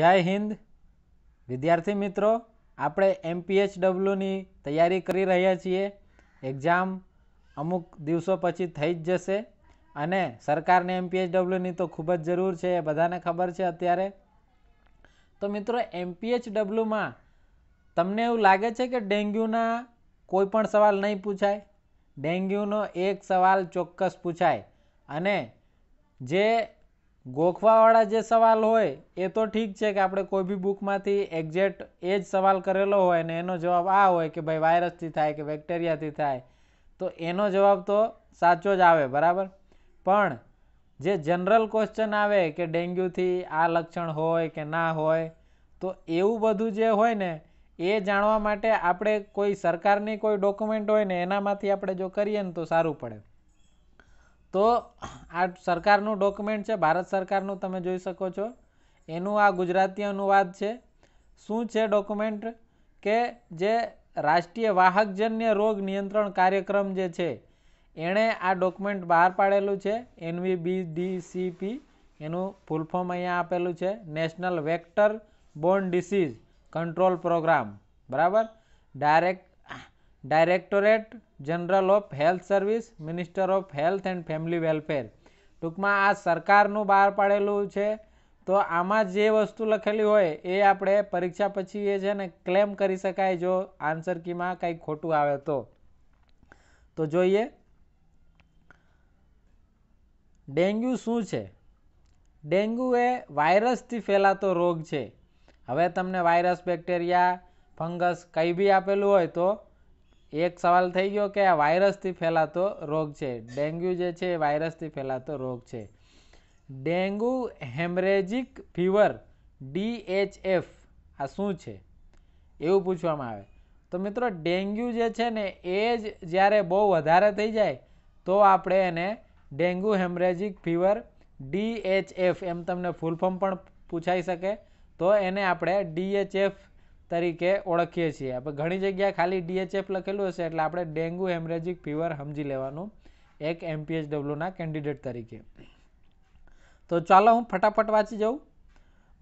જય હિન્દ વિદ્યાર્થી મિત્રો આપણે ડબલ્યુની તૈયારી કરી રહ્યા છીએ એક્ઝામ અમુક દિવસો પછી થઈ જ જશે અને સરકારને ડબલ્યુની તો ખૂબ જ જરૂર છે એ બધાને ખબર છે અત્યારે તો મિત્રો ડબલ્યુમાં તમને એવું લાગે છે કે ડેન્ગ્યુના કોઈ પણ સવાલ નહીં પૂછાય ડેન્ગ્યુનો એક સવાલ ચોક્કસ પૂછાય અને જે ગોખવાવાળા જે સવાલ હોય એ તો ઠીક છે કે આપણે કોઈ બી બુકમાંથી એક્ઝેક્ટ એ જ સવાલ કરેલો હોય અને એનો જવાબ આ હોય કે ભાઈ વાયરસથી થાય કે બેક્ટેરિયાથી થાય તો એનો જવાબ તો સાચો જ આવે બરાબર પણ જે જનરલ ક્વેશ્ચન આવે કે ડેન્ગ્યુથી આ લક્ષણ હોય કે ના હોય તો એવું બધું જે હોય ને એ જાણવા માટે આપણે કોઈ સરકારની કોઈ ડોક્યુમેન્ટ હોય ને એનામાંથી આપણે જો કરીએ ને તો સારું પડે તો આ સરકારનું ડોક્યુમેન્ટ છે ભારત સરકારનું તમે જોઈ શકો છો એનું આ ગુજરાતી અનુવાદ છે શું છે ડોક્યુમેન્ટ કે જે રાષ્ટ્રીય વાહકજન્ય રોગ નિયંત્રણ કાર્યક્રમ જે છે એણે આ ડોક્યુમેન્ટ બહાર પાડેલું છે એનવીબીડીસીપી એનું ફૂલ ફોર્મ અહીંયા આપેલું છે national vector borne disease control programme બરાબર direct directorate general of health service minister of health and family welfare ટૂંકમાં આ સરકારનું બહાર પાડેલું છે તો આમાં જે વસ્તુ લખેલી હોય એ આપણે પરીક્ષા પછી એ છે ને ક્લેમ કરી શકાય જો આન્સર કીમાં કંઈક ખોટું આવે તો તો જોઈએ ડેન્ગ્યુ શું છે ડેન્ગ્યુ એ વાયરસથી ફેલાતો રોગ છે હવે તમને વાયરસ બેક્ટેરિયા ફંગસ કંઈ બી આપેલું હોય તો એક સવાલ થઈ ગયો કે આ વાયરસથી ફેલાતો રોગ છે ડેન્ગ્યુ જે છે એ વાયરસથી ફેલાતો રોગ છે ડેન્ગ્યુ હેમરેજિક ફીવર ડીએચએફ આ શું છે એવું પૂછવામાં આવે તો મિત્રો ડેન્ગ્યુ જે છે ને એ જ જ્યારે બહુ વધારે થઈ જાય તો આપણે એને ડેન્ગ્યુ હેમરેજિક ફીવર ડીએચએફ એમ તમને ફૂલ ફોર્મ પણ પૂછાઈ શકે તો એને આપણે ડીએચએફ તરીકે ઓળખીએ છીએ આપણે ઘણી જગ્યાએ ખાલી ડીએચએફ લખેલું હશે એટલે આપણે ડેન્ગ્યુ હેમરેજિક ફીવર સમજી લેવાનું એક એમપીએચડબલ્યુના કેન્ડિડેટ તરીકે તો ચાલો હું ફટાફટ વાંચી જાઉં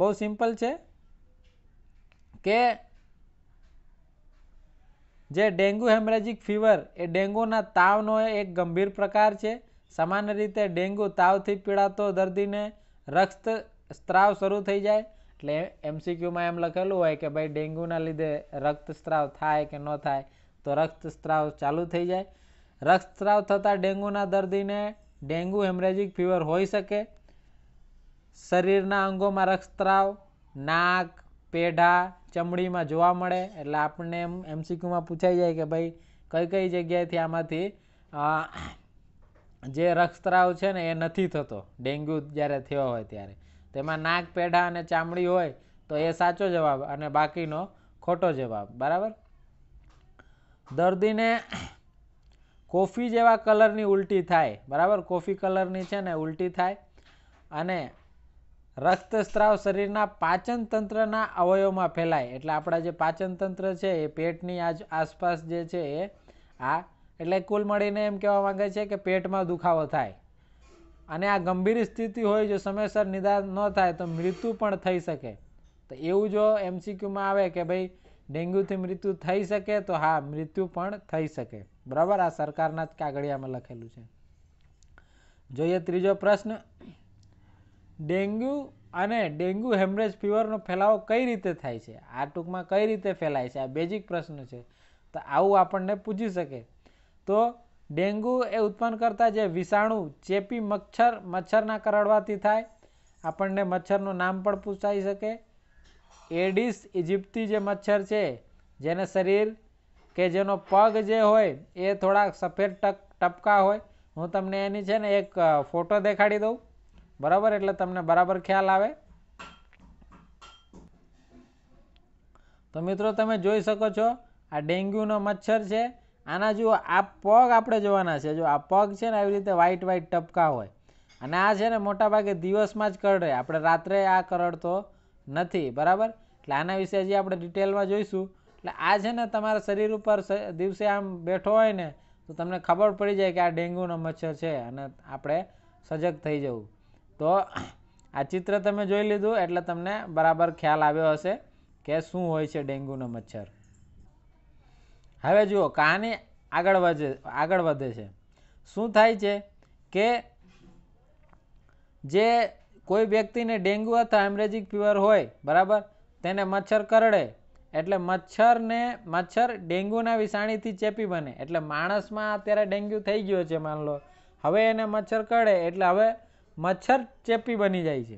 બહુ સિમ્પલ છે કે જે ડેન્ગ્યુ હેમરેજિક ફીવર એ ડેન્ગ્યુના તાવનો એક ગંભીર પ્રકાર છે સામાન્ય રીતે ડેન્ગ્યુ તાવથી પીડાતો દર્દીને રક્ત સ્ત્રાવ શરૂ થઈ જાય એટલે એમસીક્યુમાં એમ લખેલું હોય કે ભાઈ ડેન્ગ્યુના લીધે રક્તસ્ત્રાવ થાય કે ન થાય તો રક્તસ્રાવ ચાલુ થઈ જાય રક્તસ્રાવ થતાં ડેન્ગ્યુના દર્દીને ડેન્ગ્યુ હેમરેજિક ફીવર હોઈ શકે શરીરના અંગોમાં રક્તસ્રાવ નાક પેઢા ચમડીમાં જોવા મળે એટલે આપણને એમ એમસીક્યુમાં પૂછાઈ જાય કે ભાઈ કઈ કઈ જગ્યાએથી આમાંથી જે રક્તસ્રાવ છે ને એ નથી થતો ડેન્ગ્યુ જ્યારે થયો હોય ત્યારે તેમાં નાક પેઢા અને ચામડી હોય તો એ સાચો જવાબ અને બાકીનો ખોટો જવાબ બરાબર દર્દીને કોફી જેવા કલરની ઉલટી થાય બરાબર કોફી કલરની છે ને ઉલટી થાય અને રક્તસ્રાવ શરીરના પાચન તંત્રના અવયવમાં ફેલાય એટલે આપણા જે પાચન તંત્ર છે એ પેટની આજ આસપાસ જે છે એ આ એટલે કુલ મળીને એમ કહેવા માંગે છે કે પેટમાં દુખાવો થાય અને આ ગંભીર સ્થિતિ હોય જો સમયસર નિદાન ન થાય તો મૃત્યુ પણ થઈ શકે તો એવું જો એમસીક્યુમાં આવે કે ભાઈ ડેન્ગ્યુથી મૃત્યુ થઈ શકે તો હા મૃત્યુ પણ થઈ શકે બરાબર આ સરકારના જ કાગળિયામાં લખેલું છે જોઈએ ત્રીજો પ્રશ્ન ડેન્ગ્યુ અને ડેન્ગ્યુ હેમરેજ ફીવરનો ફેલાવો કઈ રીતે થાય છે આ ટૂંકમાં કઈ રીતે ફેલાય છે આ બેઝિક પ્રશ્ન છે તો આવું આપણને પૂછી શકે તો ડેન્ગ્યુ એ ઉત્પન્ન કરતા જે વિષાણુ ચેપી મચ્છર મચ્છરના કરડવાથી થાય આપણને મચ્છરનું નામ પણ પૂછાઈ શકે એડિસ ઇજિપ્તી જે મચ્છર છે જેને શરીર કે જેનો પગ જે હોય એ થોડાક સફેદ ટક ટપકા હોય હું તમને એની છે ને એક ફોટો દેખાડી દઉં બરાબર એટલે તમને બરાબર ખ્યાલ આવે તો મિત્રો તમે જોઈ શકો છો આ ડેન્ગ્યુનો મચ્છર છે આના જો આ પગ આપણે જોવાના છે જો આ પગ છે ને આવી રીતે વ્હાઈટ વ્હાઈટ ટપકા હોય અને આ છે ને મોટાભાગે દિવસમાં જ કરડે આપણે રાત્રે આ કરડતો નથી બરાબર એટલે આના વિશે હજી આપણે ડિટેલમાં જોઈશું એટલે આ છે ને તમારા શરીર ઉપર દિવસે આમ બેઠો હોય ને તો તમને ખબર પડી જાય કે આ ડેન્ગ્યુનો મચ્છર છે અને આપણે સજગ થઈ જવું તો આ ચિત્ર તમે જોઈ લીધું એટલે તમને બરાબર ખ્યાલ આવ્યો હશે કે શું હોય છે ડેન્ગ્યુનો મચ્છર હવે જુઓ કહાની આગળ વધે આગળ વધે છે શું થાય છે કે જે કોઈ વ્યક્તિને ડેન્ગ્યુ અથવા હેમરેજિક ફીવર હોય બરાબર તેને મચ્છર કરડે એટલે મચ્છરને મચ્છર ડેન્ગ્યુના વિસાણીથી ચેપી બને એટલે માણસમાં અત્યારે ડેન્ગ્યુ થઈ ગયો છે માન લો હવે એને મચ્છર કરડે એટલે હવે મચ્છર ચેપી બની જાય છે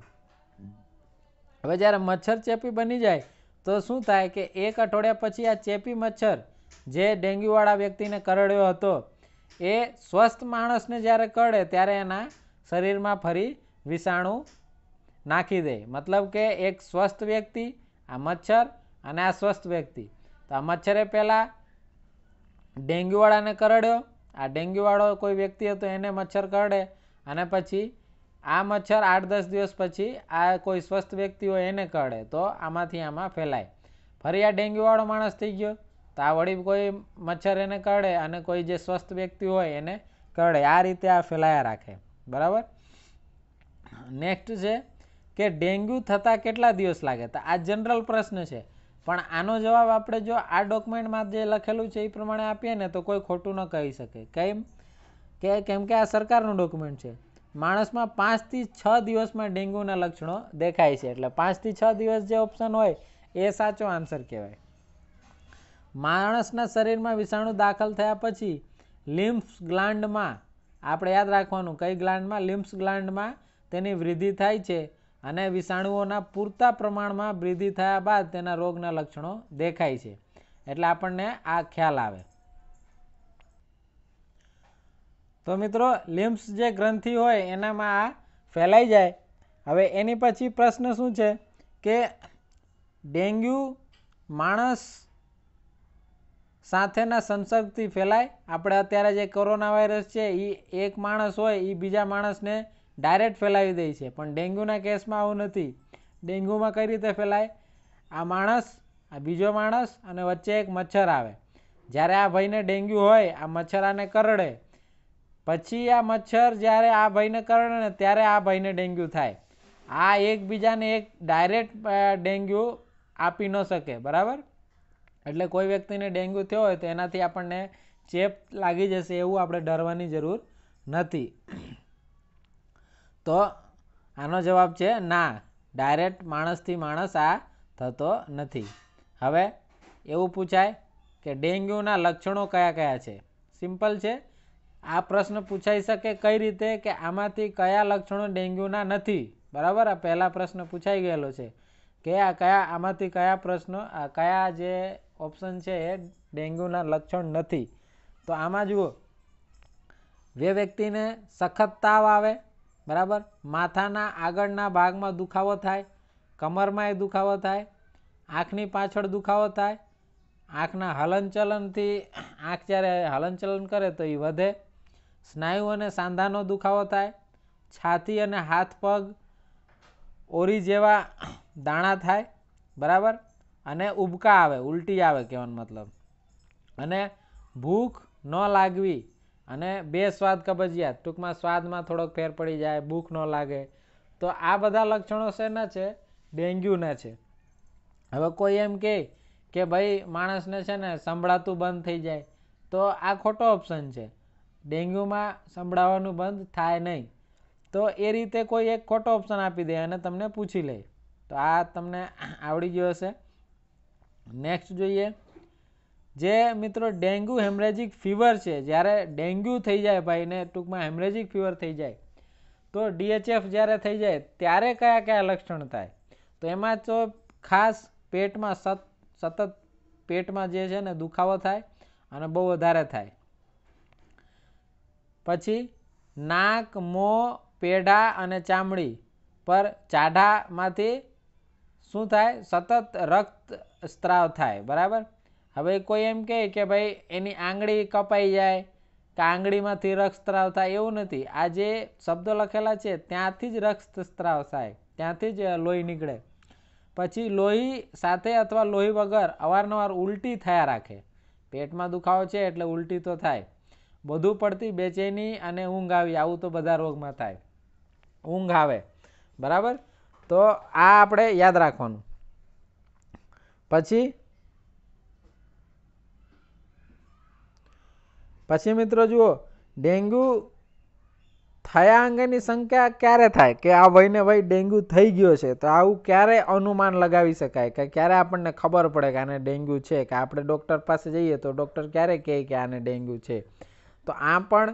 હવે જ્યારે મચ્છર ચેપી બની જાય તો શું થાય કે એક અઠવાડિયા પછી આ ચેપી મચ્છર જે ડેન્ગ્યુવાળા વ્યક્તિને કરડ્યો હતો એ સ્વસ્થ માણસને જ્યારે કરડે ત્યારે એના શરીરમાં ફરી વિષાણુ નાખી દે મતલબ કે એક સ્વસ્થ વ્યક્તિ આ મચ્છર અને આ સ્વસ્થ વ્યક્તિ તો આ મચ્છરે પહેલાં ડેન્ગ્યુવાળાને કરડ્યો આ ડેન્ગ્યુવાળો કોઈ વ્યક્તિ હતો એને મચ્છર કરડે અને પછી આ મચ્છર આઠ દસ દિવસ પછી આ કોઈ સ્વસ્થ વ્યક્તિ હોય એને કરડે તો આમાંથી આમાં ફેલાય ફરી આ ડેન્ગ્યુવાળો માણસ થઈ ગયો તો આ વળી કોઈ મચ્છર એને કરડે અને કોઈ જે સ્વસ્થ વ્યક્તિ હોય એને કરડે આ રીતે આ ફેલાયા રાખે બરાબર નેક્સ્ટ છે કે ડેન્ગ્યુ થતાં કેટલા દિવસ લાગે તો આ જનરલ પ્રશ્ન છે પણ આનો જવાબ આપણે જો આ ડોક્યુમેન્ટમાં જે લખેલું છે એ પ્રમાણે આપીએ ને તો કોઈ ખોટું ન કહી શકે કેમ કે કેમ કે આ સરકારનું ડોક્યુમેન્ટ છે માણસમાં પાંચથી છ દિવસમાં ડેન્ગ્યુના લક્ષણો દેખાય છે એટલે પાંચથી છ દિવસ જે ઓપ્શન હોય એ સાચો આન્સર કહેવાય માણસના શરીરમાં વિષાણુ દાખલ થયા પછી લિમ્ફ ગ્લાન્ડમાં આપણે યાદ રાખવાનું કઈ ગ્લાન્ડમાં લિમ્ફ ગ્લાન્ડમાં તેની વૃદ્ધિ થાય છે અને વિષાણુઓના પૂરતા પ્રમાણમાં વૃદ્ધિ થયા બાદ તેના રોગના લક્ષણો દેખાય છે એટલે આપણને આ ખ્યાલ આવે તો મિત્રો લિમ્ફ્સ જે ગ્રંથિ હોય એનામાં આ ફેલાઈ જાય હવે એની પછી પ્રશ્ન શું છે કે ડેન્ગ્યુ માણસ સાથેના સંસર્ગથી ફેલાય આપણે અત્યારે જે કોરોના વાયરસ છે એ એક માણસ હોય એ બીજા માણસને ડાયરેક્ટ ફેલાવી દે છે પણ ડેન્ગ્યુના કેસમાં આવું નથી ડેન્ગ્યુમાં કઈ રીતે ફેલાય આ માણસ આ બીજો માણસ અને વચ્ચે એક મચ્છર આવે જ્યારે આ ભાઈને ડેન્ગ્યુ હોય આ મચ્છર આને કરડે પછી આ મચ્છર જ્યારે આ ભાઈને કરડે ને ત્યારે આ ભાઈને ડેન્ગ્યુ થાય આ એકબીજાને એક ડાયરેક્ટ ડેન્ગ્યુ આપી ન શકે બરાબર એટલે કોઈ વ્યક્તિને ડેન્ગ્યુ થયો હોય તો એનાથી આપણને ચેપ લાગી જશે એવું આપણે ડરવાની જરૂર નથી તો આનો જવાબ છે ના ડાયરેક્ટ માણસથી માણસ આ થતો નથી હવે એવું પૂછાય કે ડેન્ગ્યુના લક્ષણો કયા કયા છે સિમ્પલ છે આ પ્રશ્ન પૂછાઈ શકે કઈ રીતે કે આમાંથી કયા લક્ષણો ડેન્ગ્યુના નથી બરાબર આ પહેલા પ્રશ્ન પૂછાઈ ગયેલો છે કે આ કયા આમાંથી કયા પ્રશ્નો કયા જે ઓપ્શન છે એ ડેન્ગ્યુના લક્ષણ નથી તો આમાં જુઓ જે વ્યક્તિને સખત તાવ આવે બરાબર માથાના આગળના ભાગમાં દુખાવો થાય કમરમાં એ દુખાવો થાય આંખની પાછળ દુખાવો થાય આંખના હલનચલનથી આંખ જ્યારે હલનચલન કરે તો એ વધે સ્નાયુ અને સાંધાનો દુખાવો થાય છાતી અને હાથ પગ ઓરી જેવા દાણા થાય બરાબર અને ઉબકા આવે ઉલટી આવે કહેવાનો મતલબ અને ભૂખ ન લાગવી અને બે સ્વાદ કબજિયાત ટૂંકમાં સ્વાદમાં થોડોક ફેર પડી જાય ભૂખ ન લાગે તો આ બધા લક્ષણો શેના છે ડેન્ગ્યુના છે હવે કોઈ એમ કહે કે ભાઈ માણસને છે ને સંભળાતું બંધ થઈ જાય તો આ ખોટો ઓપ્શન છે ડેન્ગ્યુમાં સંભળાવાનું બંધ થાય નહીં તો એ રીતે કોઈ એક ખોટો ઓપ્શન આપી દે અને તમને પૂછી લે તો આ તમને આવડી ગયો હશે નેક્સ્ટ જોઈએ જે મિત્રો ડેન્ગ્યુ હેમરેજિક ફીવર છે જ્યારે ડેન્ગ્યુ થઈ જાય ભાઈને ટૂંકમાં હેમરેજિક ફીવર થઈ જાય તો ડીએચએફ જ્યારે થઈ જાય ત્યારે કયા કયા લક્ષણ થાય તો એમાં તો ખાસ પેટમાં સત સતત પેટમાં જે છે ને દુખાવો થાય અને બહુ વધારે થાય પછી નાક મો પેઢા અને ચામડી પર ચાઢામાંથી શું થાય સતત રક્ત સ્ત્રાવ થાય બરાબર હવે કોઈ એમ કહે કે ભાઈ એની આંગળી કપાઈ જાય કે આંગળીમાંથી રક્તસ્ત્રાવ થાય એવું નથી આ જે શબ્દો લખેલા છે ત્યાંથી જ રક્તસ્ત્રાવ થાય ત્યાંથી જ લોહી નીકળે પછી લોહી સાથે અથવા લોહી વગર અવારનવાર ઉલટી થયા રાખે પેટમાં દુખાવો છે એટલે ઉલટી તો થાય બધું પડતી બેચેની અને ઊંઘ આવી આવું તો બધા રોગમાં થાય ઊંઘ આવે બરાબર તો આ આપણે યાદ રાખવાનું પછી પછી મિત્રો જુઓ ડેન્ગ્યુ થયા અંગેની સંખ્યા ક્યારે થાય કે આ ભાઈને ભાઈ ડેન્ગ્યુ થઈ ગયો છે તો આવું ક્યારે અનુમાન લગાવી શકાય કે ક્યારે આપણને ખબર પડે કે આને ડેન્ગ્યુ છે કે આપણે ડૉક્ટર પાસે જઈએ તો ડૉક્ટર ક્યારે કહે કે આને ડેન્ગ્યુ છે તો આ પણ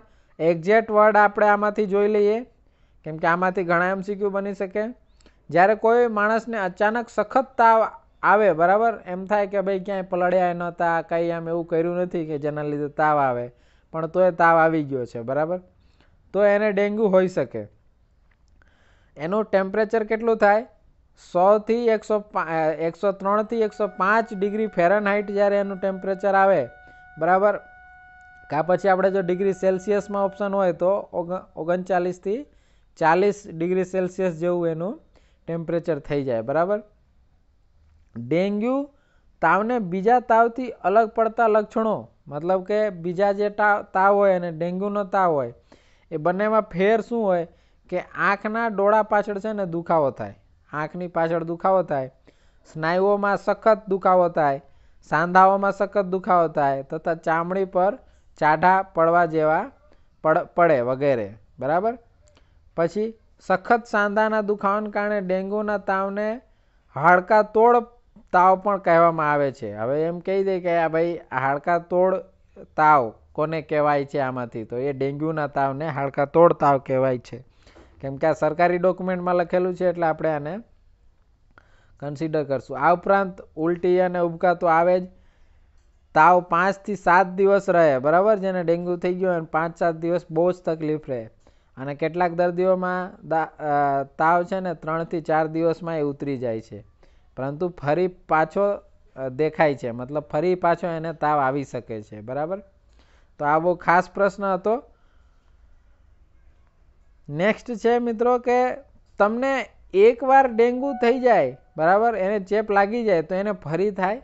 એક્ઝેક્ટ વર્ડ આપણે આમાંથી જોઈ લઈએ કેમ કે આમાંથી ઘણા એમસીક્યુ બની શકે જ્યારે કોઈ માણસને અચાનક સખત તાવ આવે બરાબર એમ થાય કે ભાઈ ક્યાંય પલળ્યા નહોતા કંઈ આમ એવું કર્યું નથી કે જેના લીધે તાવ આવે પણ તોય તાવ આવી ગયો છે બરાબર તો એને ડેન્ગ્યુ હોઈ શકે એનું ટેમ્પરેચર કેટલું થાય સોથી એકસો એકસો ત્રણથી એકસો પાંચ ડિગ્રી ફેરનહાઇટ જ્યારે એનું ટેમ્પરેચર આવે બરાબર કાં પછી આપણે જો ડિગ્રી સેલ્સિયસમાં ઓપ્શન હોય તો ઓગણચાલીસથી ચાલીસ ડિગ્રી સેલ્સિયસ જેવું એનું ટેમ્પરેચર થઈ જાય બરાબર ડેન્ગ્યુ તાવને બીજા તાવથી અલગ પડતા લક્ષણો મતલબ કે બીજા જે તાવ તાવ હોય અને ડેન્ગ્યુનો તાવ હોય એ બંનેમાં ફેર શું હોય કે આંખના ડોળા પાછળ છે ને દુખાવો થાય આંખની પાછળ દુખાવો થાય સ્નાયુઓમાં સખત દુખાવો થાય સાંધાઓમાં સખત દુખાવો થાય તથા ચામડી પર ચાઢા પડવા જેવા પડ પડે વગેરે બરાબર પછી સખત સાંધાના દુખાવાને કારણે ડેન્ગ્યુના તાવને હાડકા તોડ તાવ પણ કહેવામાં આવે છે હવે એમ કહી દે કે આ ભાઈ હાડકા તોડ તાવ કોને કહેવાય છે આમાંથી તો એ ડેન્ગ્યુના તાવને હાડકા તોડ તાવ કહેવાય છે કેમ કે આ સરકારી ડોક્યુમેન્ટમાં લખેલું છે એટલે આપણે આને કન્સિડર કરશું આ ઉપરાંત ઉલટી અને ઉબકા તો આવે જ તાવ પાંચથી સાત દિવસ રહે બરાબર જેને ડેન્ગ્યુ થઈ ગયો અને પાંચ સાત દિવસ બહુ જ તકલીફ રહે અને કેટલાક દર્દીઓમાં દા તાવ છે ને ત્રણથી ચાર દિવસમાં એ ઉતરી જાય છે પરંતુ ફરી પાછો દેખાય છે મતલબ ફરી પાછો એને તાવ આવી શકે છે બરાબર તો આ બહુ ખાસ પ્રશ્ન હતો નેક્સ્ટ છે મિત્રો કે તમને એકવાર ડેન્ગુ થઈ જાય બરાબર એને ચેપ લાગી જાય તો એને ફરી થાય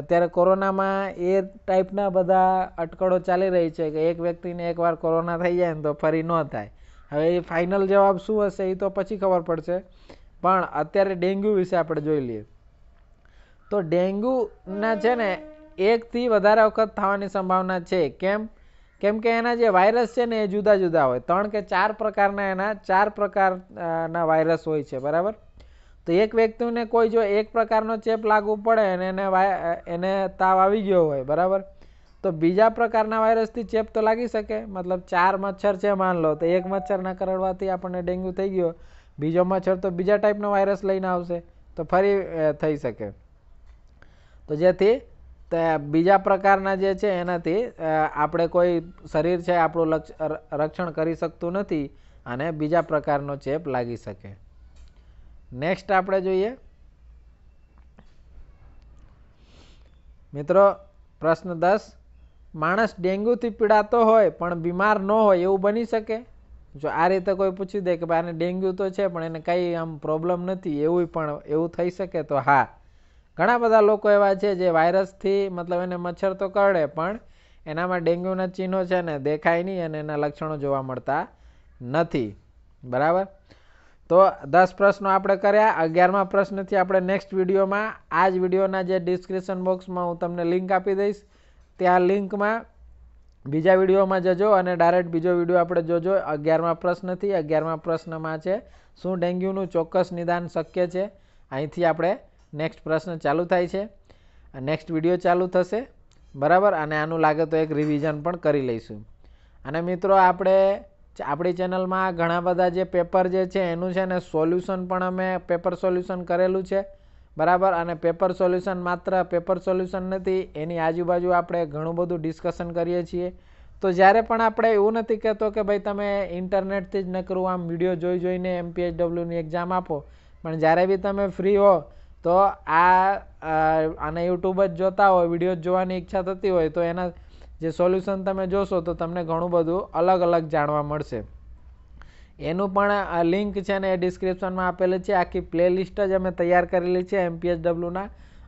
અત્યારે કોરોનામાં એ ટાઈપના બધા અટકળો ચાલી રહી છે કે એક વ્યક્તિને એકવાર કોરોના થઈ જાય ને તો ફરી ન થાય હવે એ ફાઇનલ જવાબ શું હશે એ તો પછી ખબર પડશે પણ અત્યારે ડેન્ગ્યુ વિશે આપણે જોઈ લઈએ તો ડેન્ગ્યુના છે ને એકથી વધારે વખત થવાની સંભાવના છે કેમ કેમ કે એના જે વાયરસ છે ને એ જુદા જુદા હોય ત્રણ કે ચાર પ્રકારના એના ચાર પ્રકારના વાયરસ હોય છે બરાબર તો એક વ્યક્તિને કોઈ જો એક પ્રકારનો ચેપ લાગુ પડે અને એને એને તાવ આવી ગયો હોય બરાબર તો બીજા પ્રકારના વાયરસથી ચેપ તો લાગી શકે મતલબ ચાર મચ્છર છે માન લો તો એક મચ્છરના કરડવાથી આપણને ડેન્ગ્યુ થઈ ગયો બીજો મચ્છર તો બીજા ટાઈપનો વાયરસ લઈને આવશે તો ફરી થઈ શકે તો જેથી બીજા પ્રકારના જે છે એનાથી આપણે કોઈ શરીર છે આપણું રક્ષણ કરી શકતું નથી અને બીજા પ્રકારનો ચેપ લાગી શકે નેક્સ્ટ આપણે જોઈએ મિત્રો પ્રશ્ન દસ માણસ ડેન્ગ્યુથી પીડાતો હોય પણ બીમાર ન હોય એવું બની શકે જો આ રીતે કોઈ પૂછી દે કે ભાઈ ડેન્ગ્યુ તો છે પણ એને કંઈ આમ પ્રોબ્લેમ નથી એવું પણ એવું થઈ શકે તો હા ઘણા બધા લોકો એવા છે જે વાયરસથી મતલબ એને મચ્છર તો કરડે પણ એનામાં ડેન્ગ્યુના ચિહ્નો છે ને દેખાય નહીં અને એના લક્ષણો જોવા મળતા નથી બરાબર તો દસ પ્રશ્નો આપણે કર્યા અગિયારમાં પ્રશ્નથી આપણે નેક્સ્ટ વિડીયોમાં આ જ વિડીયોના જે ડિસ્ક્રિપ્શન બોક્સમાં હું તમને લિંક આપી દઈશ ત્યાં લિંકમાં બીજા વિડીયોમાં જજો અને ડાયરેક્ટ બીજો વિડીયો આપણે જોજો અગિયારમાં પ્રશ્નથી અગિયારમાં પ્રશ્નમાં છે શું ડેન્ગ્યુનું ચોક્કસ નિદાન શક્ય છે અહીંથી આપણે નેક્સ્ટ પ્રશ્ન ચાલુ થાય છે નેક્સ્ટ વિડીયો ચાલુ થશે બરાબર અને આનું લાગે તો એક રિવિઝન પણ કરી લઈશું અને મિત્રો આપણે આપણી ચેનલમાં ઘણા બધા જે પેપર જે છે એનું છે ને સોલ્યુશન પણ અમે પેપર સોલ્યુશન કરેલું છે બરાબર અને પેપર સોલ્યુશન માત્ર પેપર સોલ્યુશન નથી એની આજુબાજુ આપણે ઘણું બધું ડિસ્કશન કરીએ છીએ તો જ્યારે પણ આપણે એવું નથી કહેતો કે ભાઈ તમે ઇન્ટરનેટથી જ નકરું આમ વિડીયો જોઈ જોઈને એમપીએચડબલ્યુની એક્ઝામ આપો પણ જ્યારે બી તમે ફ્રી હો તો આ આને યુટ્યુબ જ જોતા હોય વિડીયો જોવાની ઈચ્છા થતી હોય તો એના જે સોલ્યુશન તમે જોશો તો તમને ઘણું બધું અલગ અલગ જાણવા મળશે એનું પણ આ લિંક છે ને એ ડિસ્ક્રિપ્શનમાં આપેલી છે આખી પ્લેલિસ્ટ જ અમે તૈયાર કરેલી છે એમપીએચડબલ્યુના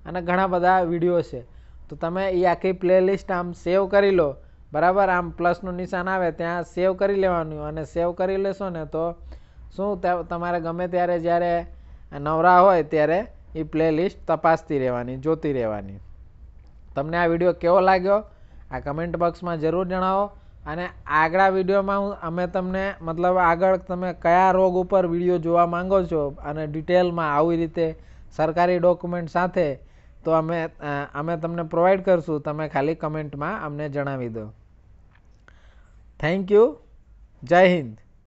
અને ઘણા બધા વિડીયો છે તો તમે એ આખી પ્લેલિસ્ટ આમ સેવ કરી લો બરાબર આમ પ્લસનું નિશાન આવે ત્યાં સેવ કરી લેવાનું અને સેવ કરી લેશો ને તો શું તમારે ગમે ત્યારે જ્યારે નવરા હોય ત્યારે એ પ્લેલિસ્ટ તપાસતી રહેવાની જોતી રહેવાની તમને આ વિડીયો કેવો લાગ્યો આ કમેન્ટ બોક્સમાં જરૂર જણાવો અને આગળ વિડીયોમાં હું અમે તમને મતલબ આગળ તમે કયા રોગ ઉપર વિડીયો જોવા માંગો છો અને ડિટેલમાં આવી રીતે સરકારી ડોક્યુમેન્ટ સાથે તો અમે અમે તમને પ્રોવાઈડ કરશું તમે ખાલી કમેન્ટમાં અમને જણાવી દો થેન્ક યુ જય હિન્દ